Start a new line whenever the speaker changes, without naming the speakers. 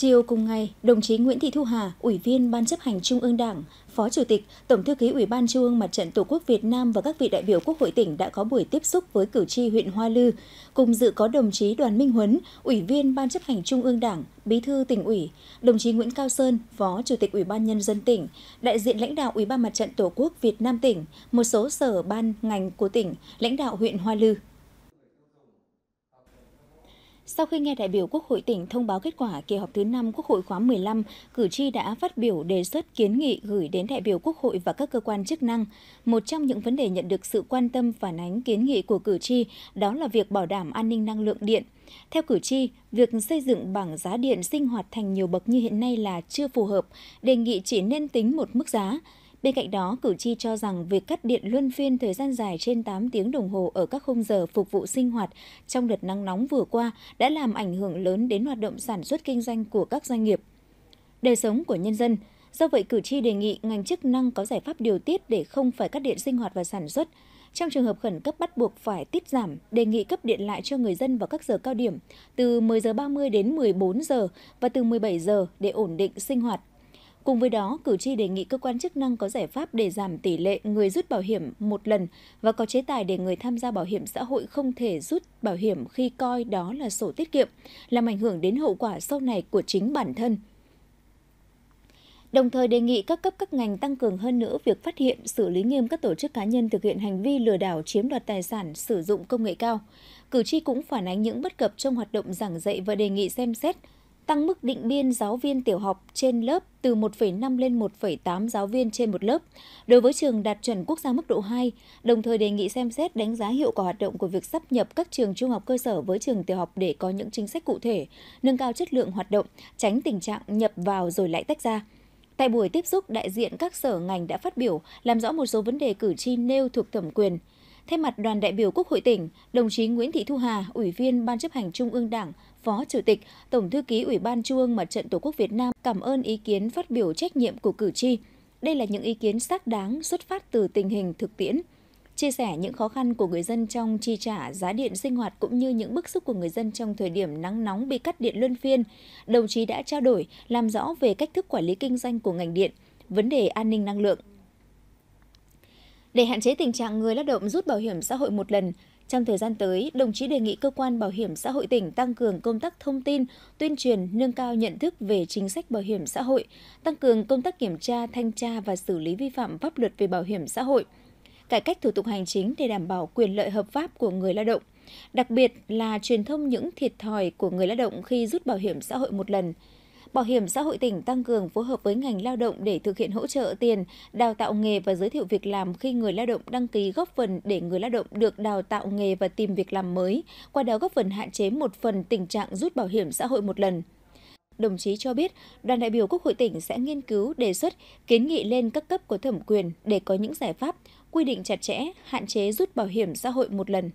Chiều cùng ngày, đồng chí Nguyễn Thị Thu Hà, Ủy viên Ban chấp hành Trung ương Đảng, Phó Chủ tịch, Tổng thư ký Ủy ban Trung ương Mặt trận Tổ quốc Việt Nam và các vị đại biểu Quốc hội tỉnh đã có buổi tiếp xúc với cử tri huyện Hoa Lư. Cùng dự có đồng chí Đoàn Minh Huấn, Ủy viên Ban chấp hành Trung ương Đảng, Bí thư tỉnh ủy, đồng chí Nguyễn Cao Sơn, Phó Chủ tịch Ủy ban Nhân dân tỉnh, đại diện lãnh đạo Ủy ban Mặt trận Tổ quốc Việt Nam tỉnh, một số sở ban ngành của tỉnh, lãnh đạo huyện Hoa Lư. Sau khi nghe đại biểu Quốc hội tỉnh thông báo kết quả kỳ họp thứ 5 Quốc hội khóa 15, cử tri đã phát biểu đề xuất kiến nghị gửi đến đại biểu Quốc hội và các cơ quan chức năng. Một trong những vấn đề nhận được sự quan tâm phản ánh kiến nghị của cử tri đó là việc bảo đảm an ninh năng lượng điện. Theo cử tri, việc xây dựng bảng giá điện sinh hoạt thành nhiều bậc như hiện nay là chưa phù hợp, đề nghị chỉ nên tính một mức giá, Bên cạnh đó, cử tri cho rằng việc cắt điện luân phiên thời gian dài trên 8 tiếng đồng hồ ở các khung giờ phục vụ sinh hoạt trong đợt nắng nóng vừa qua đã làm ảnh hưởng lớn đến hoạt động sản xuất kinh doanh của các doanh nghiệp, đời sống của nhân dân. Do vậy, cử tri đề nghị ngành chức năng có giải pháp điều tiết để không phải cắt điện sinh hoạt và sản xuất. Trong trường hợp khẩn cấp bắt buộc phải tiết giảm, đề nghị cấp điện lại cho người dân vào các giờ cao điểm từ 10 giờ 30 đến 14 giờ và từ 17 giờ để ổn định sinh hoạt. Cùng với đó, cử tri đề nghị cơ quan chức năng có giải pháp để giảm tỷ lệ người rút bảo hiểm một lần và có chế tài để người tham gia bảo hiểm xã hội không thể rút bảo hiểm khi coi đó là sổ tiết kiệm, làm ảnh hưởng đến hậu quả sau này của chính bản thân đồng thời đề nghị các cấp các ngành tăng cường hơn nữa việc phát hiện, xử lý nghiêm các tổ chức cá nhân thực hiện hành vi lừa đảo chiếm đoạt tài sản sử dụng công nghệ cao. Cử tri cũng phản ánh những bất cập trong hoạt động giảng dạy và đề nghị xem xét tăng mức định biên giáo viên tiểu học trên lớp từ 1,5 lên 1,8 giáo viên trên một lớp đối với trường đạt chuẩn quốc gia mức độ 2, đồng thời đề nghị xem xét đánh giá hiệu quả hoạt động của việc sắp nhập các trường trung học cơ sở với trường tiểu học để có những chính sách cụ thể, nâng cao chất lượng hoạt động, tránh tình trạng nhập vào rồi lại tách ra. Tại buổi tiếp xúc, đại diện các sở ngành đã phát biểu làm rõ một số vấn đề cử tri nêu thuộc thẩm quyền – Thay mặt đoàn đại biểu Quốc hội tỉnh, đồng chí Nguyễn Thị Thu Hà, Ủy viên Ban chấp hành Trung ương Đảng, Phó Chủ tịch, Tổng thư ký Ủy ban Trung ương Mặt trận Tổ quốc Việt Nam cảm ơn ý kiến phát biểu trách nhiệm của cử tri. Đây là những ý kiến xác đáng xuất phát từ tình hình thực tiễn, chia sẻ những khó khăn của người dân trong chi trả giá điện sinh hoạt cũng như những bức xúc của người dân trong thời điểm nắng nóng bị cắt điện luân phiên. Đồng chí đã trao đổi, làm rõ về cách thức quản lý kinh doanh của ngành điện, vấn đề an ninh năng lượng, để hạn chế tình trạng người lao động rút bảo hiểm xã hội một lần, trong thời gian tới, đồng chí đề nghị cơ quan bảo hiểm xã hội tỉnh tăng cường công tác thông tin, tuyên truyền, nâng cao nhận thức về chính sách bảo hiểm xã hội, tăng cường công tác kiểm tra, thanh tra và xử lý vi phạm pháp luật về bảo hiểm xã hội, cải cách thủ tục hành chính để đảm bảo quyền lợi hợp pháp của người lao động, đặc biệt là truyền thông những thiệt thòi của người lao động khi rút bảo hiểm xã hội một lần – Bảo hiểm xã hội tỉnh tăng cường phối hợp với ngành lao động để thực hiện hỗ trợ tiền, đào tạo nghề và giới thiệu việc làm khi người lao động đăng ký góp phần để người lao động được đào tạo nghề và tìm việc làm mới, qua đó góp phần hạn chế một phần tình trạng rút bảo hiểm xã hội một lần đồng chí cho biết đoàn đại biểu Quốc hội tỉnh sẽ nghiên cứu đề xuất kiến nghị lên các cấp có thẩm quyền để có những giải pháp quy định chặt chẽ, hạn chế rút bảo hiểm xã hội một lần.